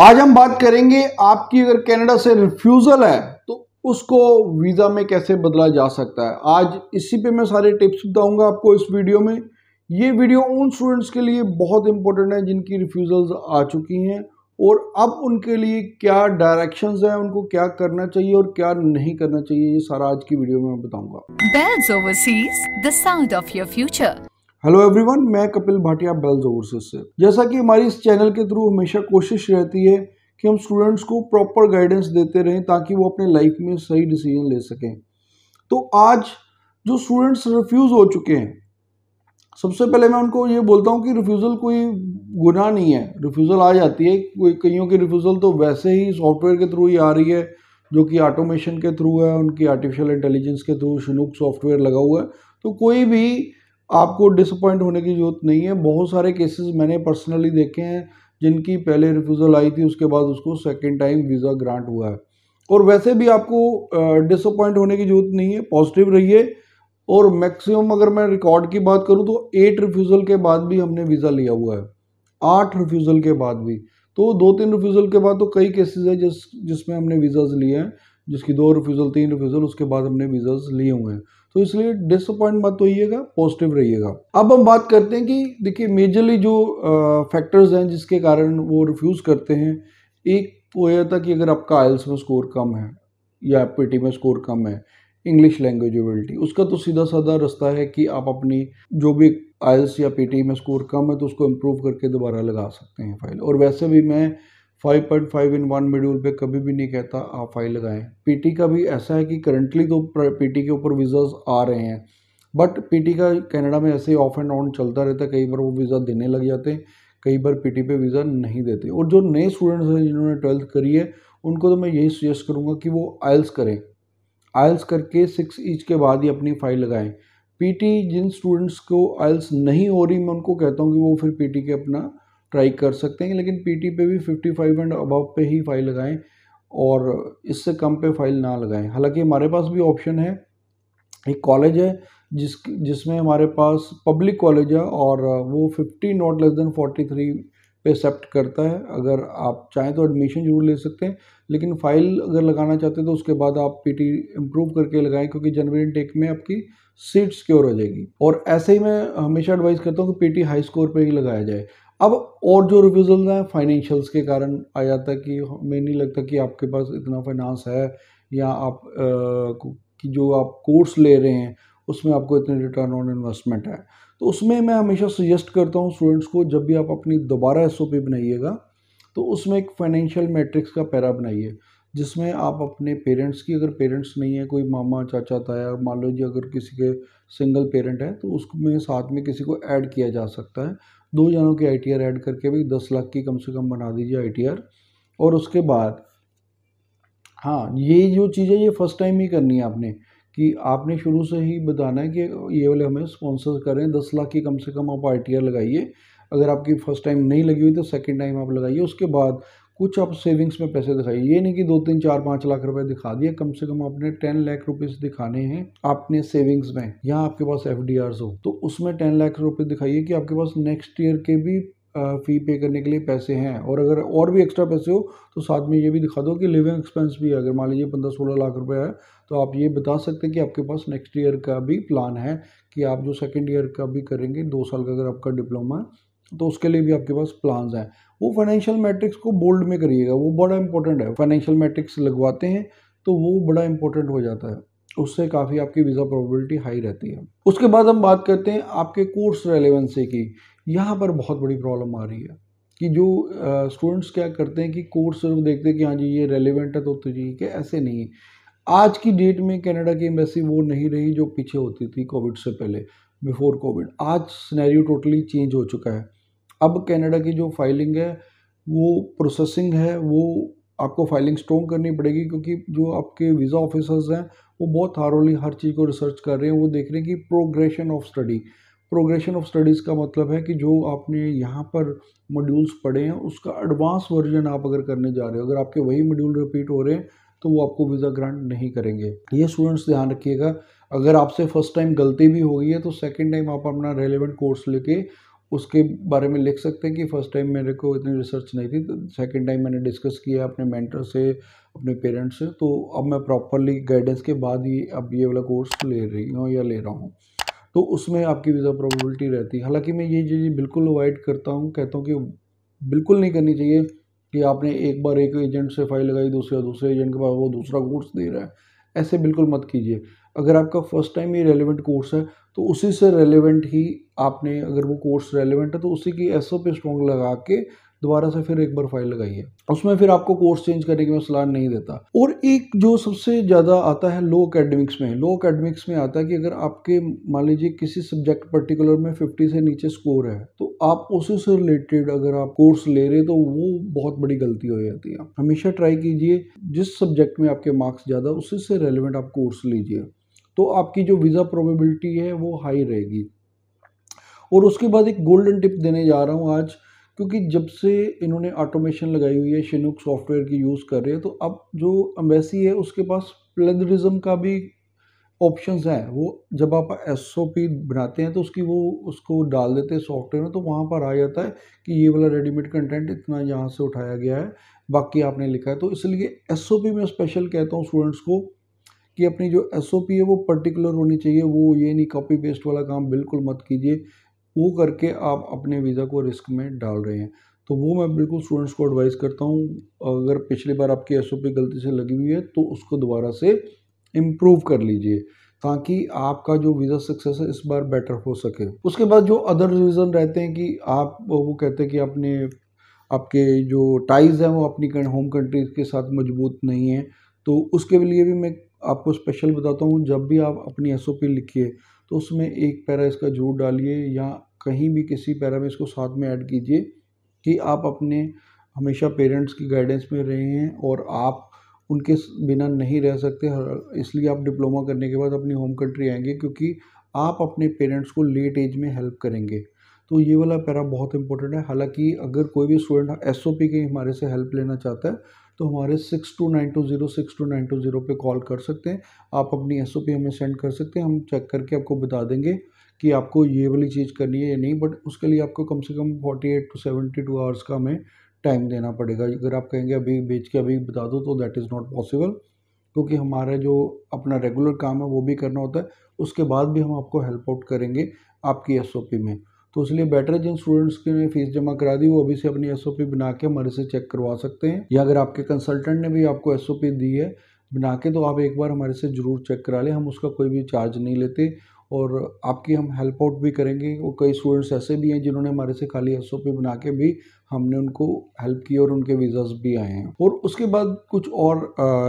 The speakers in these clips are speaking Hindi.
आज हम बात करेंगे आपकी अगर कनाडा से रिफ्यूज़ल है तो उसको वीज़ा में कैसे बदला जा सकता है आज इसी पे मैं सारे टिप्स बताऊंगा आपको इस वीडियो में ये वीडियो उन स्टूडेंट्स के लिए बहुत इंपॉर्टेंट है जिनकी रिफ्यूज़ल्स आ चुकी हैं और अब उनके लिए क्या डायरेक्शंस हैं उनको क्या करना चाहिए और क्या नहीं करना चाहिए ये सारा आज की वीडियो में बताऊंगा overseas the sound of your future hello everyone मैं कपिल भाटिया बेल जोर्सेस से जैसा कि हमारी इस चैनल के थ्रू हमेशा कोशिश रहती है कि हम स्टूडेंट्स को प्रॉपर गाइडेंस देते रहें ताकि वो अपने लाइफ में सही डिसीजन ले सकें तो आज जो स्टूडेंट्स रिफ्यूज़ हो चुके हैं सबसे पहले मैं उनको ये बोलता हूँ कि रिफ्यूज़ल कोई गुना नहीं है रिफ्यूज़ल आ जाती है कोई कईयों की रिफ्यूज़ल तो वैसे ही सॉफ्टवेयर के थ्रू ही आ रही है जो कि ऑटोमेशन के थ्रू है उनकी आर्टिफिशियल इंटेलिजेंस के थ्रू शनूक सॉफ्टवेयर लगा हुआ है तो कोई भी आपको डिसअपॉइंट होने की ज़रूरत नहीं है बहुत सारे केसेस मैंने पर्सनली देखे हैं जिनकी पहले रिफ्यूज़ल आई थी उसके बाद उसको सेकेंड टाइम वीज़ा ग्रांट हुआ है और वैसे भी आपको डिसअपॉइंट होने की ज़रूरत नहीं है पॉजिटिव रहिए और मैक्सिमम अगर मैं रिकॉर्ड की बात करूँ तो एट रिफ्यूज़ल के बाद भी हमने वीज़ा लिया हुआ है आठ रिफ्यूज़ल के बाद भी तो दो तीन रिफ्यूज़ल के बाद तो कई केसेज है जिस जिसमें हमने वीज़ाज़ लिए हैं जिसकी दो रिफ्यूज़ल तीन रिफ्यूज़ल उसके बाद हमने वीज़ाज़ लिए हुए हैं तो इसलिए डिसअपॉइंट मत होइएगा पॉजिटिव रहिएगा अब हम बात करते हैं कि देखिए मेजरली जो फैक्टर्स हैं जिसके कारण वो रिफ्यूज़ करते हैं एक तो यह था कि अगर आपका आयल्स में स्कोर कम है या पीटी में स्कोर कम है इंग्लिश लैंग्वेज एबिलिटी उसका तो सीधा साधा रास्ता है कि आप अपनी जो भी आयल्स या पीटी में स्कोर कम है तो उसको इम्प्रूव करके दोबारा लगा सकते हैं फाइल और वैसे भी मैं 5.5 इन वन मेड्यूल पे कभी भी नहीं कहता आप फाइल लगाएं पीटी का भी ऐसा है कि करंटली तो पीटी के ऊपर वीज़ाज आ रहे हैं बट पीटी का कनाडा में ऐसे ही ऑफ एंड ऑन चलता रहता है कई बार वो वीज़ा देने लग जाते हैं कई बार पीटी पे वीज़ा नहीं देते और जो नए स्टूडेंट्स हैं जिन्होंने ट्वेल्थ करी है उनको तो मैं यही सजेस्ट करूँगा कि वो आयल्स करें आयल्स करके सिक्स ईच के बाद ही अपनी फाइल लगाएं पीटी जिन स्टूडेंट्स को आयल्स नहीं हो रही मैं उनको कहता हूँ कि वो फिर पीटी के अपना ट्राई कर सकते हैं लेकिन पीटी पे भी 55 एंड अबव पे ही फाइल लगाएं और इससे कम पे फाइल ना लगाएं हालांकि हमारे पास भी ऑप्शन है एक कॉलेज है जिस जिसमें हमारे पास पब्लिक कॉलेज है और वो 50 नॉट लेस देन 43 पे एक्सेप्ट करता है अगर आप चाहें तो एडमिशन जरूर ले सकते हैं लेकिन फाइल अगर लगाना चाहते हैं तो उसके बाद आप पी इम्प्रूव करके लगाएं क्योंकि जनवरी टेक में आपकी सीट सिक्योर हो जाएगी और ऐसे ही मैं हमेशा एडवाइस करता हूँ कि पी हाई स्कोर पर ही लगाया जाए अब और जो रिफ्यूज़ल हैं फाइनेंशियल्स के कारण आ जाता है कि हमें नहीं लगता कि आपके पास इतना फाइनेंस है या आप आ, कि जो आप कोर्स ले रहे हैं उसमें आपको इतने रिटर्न ऑन इन्वेस्टमेंट है तो उसमें मैं हमेशा सजेस्ट करता हूँ स्टूडेंट्स को जब भी आप अपनी दोबारा एस बनाइएगा तो उसमें एक फाइनेंशियल मैट्रिक्स का पैरा बनाइए जिसमें आप अपने पेरेंट्स की अगर पेरेंट्स नहीं है कोई मामा चाचा ताया मान लो जी अगर किसी के सिंगल पेरेंट है तो उसमें साथ में किसी को ऐड किया जा सकता है दो जनों की आई ऐड करके भी दस लाख की कम से कम बना दीजिए आई और उसके बाद हाँ ये जो चीज़ है ये फर्स्ट टाइम ही करनी है आपने कि आपने शुरू से ही बताना है कि ये वाले हमें स्पॉन्सर करें दस लाख की कम से कम आप आई लगाइए अगर आपकी फर्स्ट टाइम नहीं लगी हुई तो सेकेंड टाइम आप लगाइए उसके बाद कुछ आप सेविंग्स में पैसे दिखाइए ये नहीं कि दो तीन चार पाँच लाख रुपए दिखा दिए कम से कम आपने टेन लाख रुपीज दिखाने हैं आपने सेविंग्स में या आपके पास एफ हो तो उसमें टेन लाख रुपए दिखाइए कि आपके पास नेक्स्ट ईयर के भी फ़ी पे करने के लिए पैसे हैं और अगर और भी एक्स्ट्रा पैसे हो तो साथ में ये भी दिखा दो कि लिविंग एक्सपेंस भी है अगर मान लीजिए पंद्रह सोलह लाख रुपए है तो आप ये बता सकते हैं कि आपके पास नेक्स्ट ईयर का भी प्लान है कि आप जो सेकेंड ईयर का भी करेंगे दो साल का अगर आपका डिप्लोमा तो उसके लिए भी आपके पास प्लान हैं वो फाइनेंशियल मैट्रिक्स को बोल्ड में करिएगा वो बड़ा इंपॉर्टेंट है फाइनेंशियल मैट्रिक्स लगवाते हैं तो वो बड़ा इंपॉर्टेंट हो जाता है उससे काफ़ी आपकी वीज़ा प्रोबेबिलिटी हाई रहती है उसके बाद हम बात करते हैं आपके कोर्स रेलिवेंसी की यहाँ पर बहुत बड़ी प्रॉब्लम आ रही है कि जो स्टूडेंट्स क्या करते हैं कि कोर्स सिर्फ देखते हैं कि हाँ जी ये रेलिवेंट है तो ठीक तो है ऐसे नहीं है आज की डेट में कनाडा की एम्बेसी वो नहीं रही जो पीछे होती थी कोविड से पहले बिफोर कोविड आज स्नैरियो टोटली चेंज हो चुका है अब कनाडा की जो फाइलिंग है वो प्रोसेसिंग है वो आपको फाइलिंग स्ट्रॉन्ग करनी पड़ेगी क्योंकि जो आपके वीज़ा ऑफिसर्स हैं वो बहुत हारोली हर चीज़ को रिसर्च कर रहे हैं वो देख रहे हैं कि progression of study progression of studies का मतलब है कि जो आपने यहाँ पर मॉड्यूल्स पढ़े हैं उसका एडवांस वर्जन आप अगर करने जा रहे हो अगर आपके वही मॉड्यूल रिपीट हो रहे हैं तो वो आपको वीज़ा ग्रांट नहीं करेंगे ये स्टूडेंट्स ध्यान रखिएगा अगर आपसे फर्स्ट टाइम गलती भी हो गई है तो सेकेंड टाइम आप अपना रेलिवेंट कोर्स लेके उसके बारे में लिख सकते हैं कि फ़र्स्ट टाइम मेरे को इतनी रिसर्च नहीं थी तो सेकेंड टाइम मैंने डिस्कस किया अपने मेंटर से अपने पेरेंट्स से तो अब मैं प्रॉपरली गाइडेंस के बाद ही अब ये वाला कोर्स ले रही हूँ या ले रहा हूँ तो उसमें आपकी वीज़ा प्रॉबिलिटी रहती है हालांकि मैं ये चीज़ें बिल्कुल अवॉइड करता हूँ कहता हूँ कि बिल्कुल नहीं करनी चाहिए कि आपने एक बार एक एजेंट से फाइल लगाई दूसरे दूसरे एजेंट के पास वो दूसरा कोर्स दे रहा है ऐसे बिल्कुल मत कीजिए अगर आपका फर्स्ट टाइम ये रेलिवेंट कोर्स है तो उसी से रेलिवेंट ही आपने अगर वो कोर्स रेलिवेंट है तो उसी की एस ओ पे स्ट्रॉन्ग लगा के दोबारा से फिर एक बार फाइल लगाइए उसमें फिर आपको कोर्स चेंज करने की मैं सलाह नहीं देता और एक जो सबसे ज़्यादा आता है लो अकेडमिक्स में लो अकेडमिक्स में आता है कि अगर आपके मान लीजिए किसी सब्जेक्ट पर्टिकुलर में फिफ्टी से नीचे स्कोर है तो आप उसी से रिलेटेड अगर आप कोर्स ले रहे तो वो बहुत बड़ी गलती हो जाती है हमेशा ट्राई कीजिए जिस सब्जेक्ट में आपके मार्क्स ज़्यादा उसी से रेलिवेंट आप कोर्स लीजिए तो आपकी जो वीज़ा प्रोबेबिलिटी है वो हाई रहेगी और उसके बाद एक गोल्डन टिप देने जा रहा हूँ आज क्योंकि जब से इन्होंने ऑटोमेशन लगाई हुई है शिनुक सॉफ्टवेयर की यूज़ कर रहे हैं तो अब जो अम्बेसी है उसके पास प्लेजरिज्म का भी ऑप्शन हैं वो जब आप एस बनाते हैं तो उसकी वो उसको डाल देते हैं सॉफ्टवेयर में तो वहाँ पर आ जाता है कि ये वाला रेडीमेड कंटेंट इतना यहाँ से उठाया गया है बाकी आपने लिखा है तो इसलिए एस में स्पेशल कहता हूँ स्टूडेंट्स को कि अपनी जो एस है वो पर्टिकुलर होनी चाहिए वो ये नहीं कॉपी पेस्ट वाला काम बिल्कुल मत कीजिए वो करके आप अपने वीज़ा को रिस्क में डाल रहे हैं तो वो मैं बिल्कुल स्टूडेंट्स को एडवाइस करता हूँ अगर पिछली बार आपकी एस गलती से लगी हुई है तो उसको दोबारा से इम्प्रूव कर लीजिए ताकि आपका जो वीज़ा सक्सेस है इस बार बेटर हो सके उसके बाद जो अदर रीज़न रहते हैं कि आप वो कहते हैं कि आपने आपके जो टाइज़ हैं वो अपनी होम कंट्रीज़ के साथ मजबूत नहीं है तो उसके लिए भी मैं आपको स्पेशल बताता हूँ जब भी आप अपनी एस लिखिए तो उसमें एक पैरा इसका जोड़ डालिए या कहीं भी किसी पैरा में इसको साथ में ऐड कीजिए कि आप अपने हमेशा पेरेंट्स की गाइडेंस में रहे हैं और आप उनके बिना नहीं रह सकते इसलिए आप डिप्लोमा करने के बाद अपनी होम कंट्री आएंगे क्योंकि आप अपने पेरेंट्स को लेट एज में हेल्प करेंगे तो ये वाला पैरा बहुत इंपॉर्टेंट है हालांकि अगर कोई भी स्टूडेंट एस के हमारे से हेल्प लेना चाहता है तो हमारे six two nine two zero six two nine two zero पर कॉल कर सकते हैं आप अपनी एस हमें सेंड कर सकते हैं हम चेक करके आपको बता देंगे कि आपको ये वाली चीज़ करनी है या नहीं बट उसके लिए आपको कम से कम forty eight to seventy two hours का हमें टाइम देना पड़ेगा अगर आप कहेंगे अभी बेच के अभी बता दो तो दैट इज़ नॉट पॉसिबल क्योंकि हमारा जो अपना रेगुलर काम है वो भी करना होता है उसके बाद भी हम आपको हेल्प आउट करेंगे आपकी एस में तो इसलिए बेटर है जिन स्टूडेंट्स की फीस जमा करा दी वो अभी से अपनी एस बना के हमारे से चेक करवा सकते हैं या अगर आपके कंसल्टेंट ने भी आपको एस दी है बना के तो आप एक बार हमारे से ज़रूर चेक करा लें हम उसका कोई भी चार्ज नहीं लेते और आपकी हम हेल्प आउट भी करेंगे और कई स्टूडेंट्स ऐसे भी हैं जिन्होंने हमारे से खाली एस बना के भी हमने उनको हेल्प की और उनके वीज़ाज भी आए हैं और उसके बाद कुछ और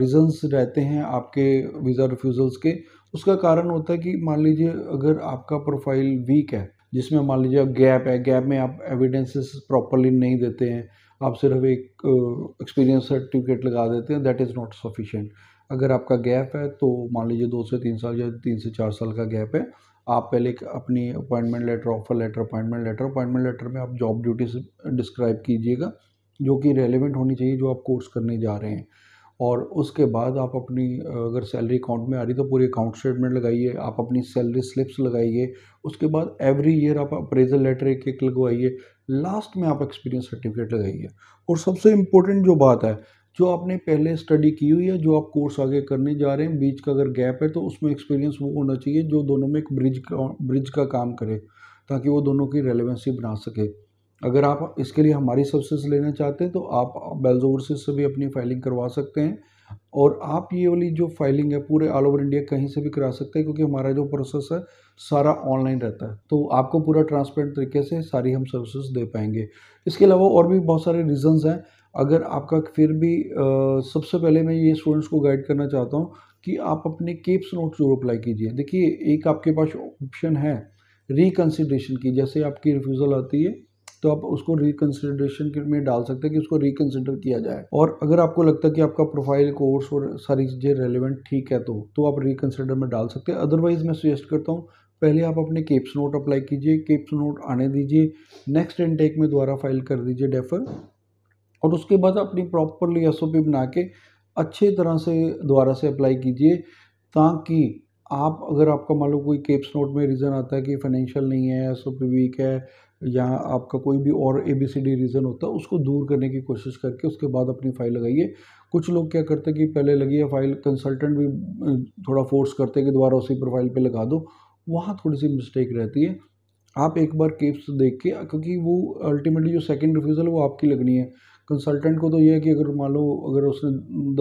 रीज़न्स रहते हैं आपके वीज़ा रिफ्यूज़ल्स के उसका कारण होता है कि मान लीजिए अगर आपका प्रोफाइल वीक है जिसमें मान लीजिए आप गैप है गैप में आप एविडेंसेस प्रॉपरली नहीं देते हैं आप सिर्फ एक एक्सपीरियंस सर्टिफिकेट लगा देते हैं दैट इज़ नॉट सफिशेंट अगर आपका गैप है तो मान लीजिए दो से तीन साल या तीन से चार साल का गैप है आप पहले एक अपनी appointment letter offer letter appointment letter appointment letter में आप जॉब ड्यूटीज डिस्क्राइब कीजिएगा जो कि रेलिवेंट होनी चाहिए जो आप कोर्स करने जा रहे हैं और उसके बाद आप अपनी अगर सैलरी अकाउंट में आ रही तो पूरी अकाउंट स्टेटमेंट लगाइए आप अपनी सैलरी स्लिप्स लगाइए उसके बाद एवरी ईयर आप अप्रेजल लेटर एक एक लगवाइए लास्ट में आप एक्सपीरियंस सर्टिफिकेट लगाइए और सबसे इम्पोर्टेंट जो बात है जो आपने पहले स्टडी की हुई है जो आप कोर्स आगे करने जा रहे हैं बीच का अगर गैप है तो उसमें एक्सपीरियंस वो होना चाहिए जो दोनों में एक ब्रिज का ब्रिज का काम करे ताकि वो दोनों की रेलिवेंसी बना सके अगर आप इसके लिए हमारी सर्विसेज लेना चाहते हैं तो आप बेल्स ओवरसीज से भी अपनी फाइलिंग करवा सकते हैं और आप ये वाली जो फाइलिंग है पूरे ऑल ओवर इंडिया कहीं से भी करा सकते हैं क्योंकि हमारा जो प्रोसेस है सारा ऑनलाइन रहता है तो आपको पूरा ट्रांसपेरेंट तरीके से सारी हम सर्विसेज दे पाएंगे इसके अलावा और भी बहुत सारे रीजंस हैं अगर आपका फिर भी आ, सबसे पहले मैं ये स्टूडेंट्स को गाइड करना चाहता हूँ कि आप अपने केप्स नोट जरूर अप्लाई कीजिए देखिए एक आपके पास ऑप्शन है रिकन्सिड्रेशन की जैसे आपकी रिफ्यूज़ल आती है तो आप उसको रिकन्सिडरेशन में डाल सकते हैं कि उसको रिकन्सिडर किया जाए और अगर आपको लगता है कि आपका प्रोफाइल कोर्स और सारी चीज़ें रेलिवेंट ठीक है तो, तो आप रिकन्सिडर में डाल सकते हैं अदरवाइज़ मैं सजेस्ट करता हूँ पहले आप अपने केप्स नोट अप्लाई कीजिए केप्स नोट आने दीजिए नेक्स्ट इनटेक में द्वारा फाइल कर दीजिए डेफर और उसके बाद अपनी प्रॉपरली एस बना के अच्छे तरह से दोबारा से अप्लाई कीजिए ताकि आप अगर आपका मान लो कोई केप्स नोट में रीज़न आता है कि फाइनेंशियल नहीं है एस वीक है या आपका कोई भी और A B C D reason होता है उसको दूर करने की कोशिश करके उसके बाद अपनी फ़ाइल लगाइए कुछ लोग क्या करते हैं कि पहले लगी है फाइल कंसल्टेंट भी थोड़ा फोर्स करते हैं कि दोबारा उसी प्रोफाइल पे लगा दो वहाँ थोड़ी सी मिस्टेक रहती है आप एक बार केप्स देख के क्योंकि वो अल्टीमेटली जो सेकंड रिफ्यूज़ल वो आपकी लगनी है कंसल्टेंट को तो ये है कि अगर मान लो अगर उसने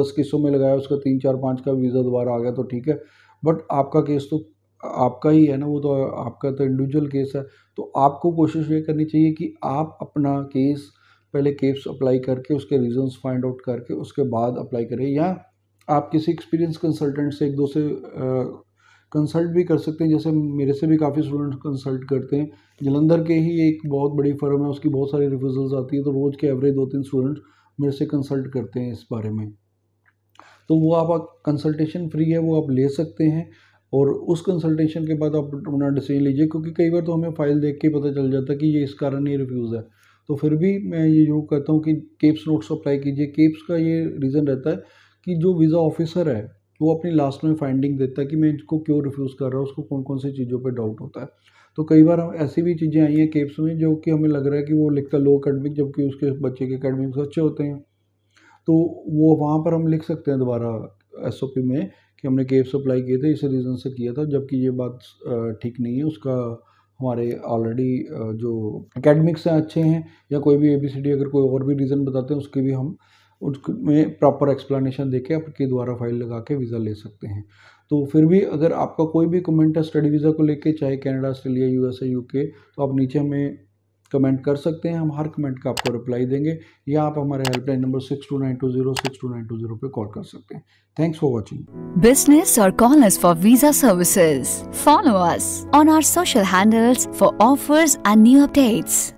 दस केसों में लगाया उसका तीन चार पाँच का वीज़ा दोबारा आ गया तो ठीक है बट आपका केस तो आपका ही है ना वो तो आपका तो इंडिविजुअल केस है तो आपको कोशिश ये करनी चाहिए कि आप अपना केस पहले केप्स अप्लाई करके उसके रीजंस फाइंड आउट करके उसके बाद अप्लाई करें या आप किसी एक्सपीरियंस कंसल्टेंट से एक दो से कंसल्ट भी कर सकते हैं जैसे मेरे से भी काफ़ी स्टूडेंट्स कंसल्ट करते हैं जलंधर के ही एक बहुत बड़ी फर्म है उसकी बहुत सारी रिफ्यूज़ल्स आती है तो रोज़ के एवरेज दो तीन स्टूडेंट्स मेरे से कंसल्ट करते हैं इस बारे में तो वो आप कंसल्टेशन फ्री है वो आप ले सकते हैं और उस कंसल्टेशन के बाद आप अपना डिसीजन लीजिए क्योंकि कई बार तो हमें फ़ाइल देख के पता चल जाता है कि ये इस कारण ये रिफ्यूज़ है तो फिर भी मैं ये जरूर कहता हूँ कि केप्स नोट्स अप्लाई कीजिए केप्स का ये रीज़न रहता है कि जो वीज़ा ऑफिसर है वो अपनी लास्ट में फाइंडिंग देता है कि मैं इसको क्यों रिफ्यूज़ कर रहा हूँ उसको कौन कौन सी चीज़ों पर डाउट होता है तो कई बार हम ऐसी भी चीज़ें आई हैं केप्स में जो कि हमें लग रहा है कि वो लिखता लो अकेडमिक जबकि उसके बच्चे के अकेडमिक्स अच्छे होते हैं तो वो वहाँ पर हम लिख सकते हैं दोबारा एस में कि हमने केव सप्लाई किए थे इस रीज़न से किया था जबकि ये बात ठीक नहीं है उसका हमारे ऑलरेडी जो अकेडमिक्स हैं अच्छे हैं या कोई भी ए बी सी डी अगर कोई और भी रीज़न बताते हैं उसके भी हम उसमें प्रॉपर एक्सप्लेनेशन दे के आपके द्वारा फाइल लगा के वीज़ा ले सकते हैं तो फिर भी अगर आपका कोई भी कमेंट है स्टडी वीज़ा को लेके चाहे कनाडा ऑस्ट्रेलिया यूएसए यूके तो आप नीचे हमें कमेंट कर सकते हैं हम हर कमेंट का आपको रिप्लाई देंगे या आप हमारे helpline number six two nine two zero six two nine two zero पे कॉल कर सकते हैं थैंक्स फॉर वॉचिंग बिजनेस और call for visa services follow us on our social handles for offers and new updates